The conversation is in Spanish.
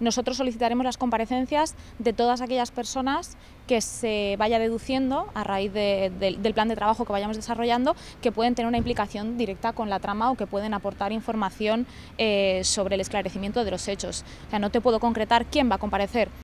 Nosotros solicitaremos las comparecencias de todas aquellas personas que se vaya deduciendo a raíz del plan de trabajo que vayamos desarrollando que pueden tener una implicación directa con la trama o que pueden aportar información eh, sobre el esclarecimiento de los hechos. no te puedo concretar quién va a comparecer,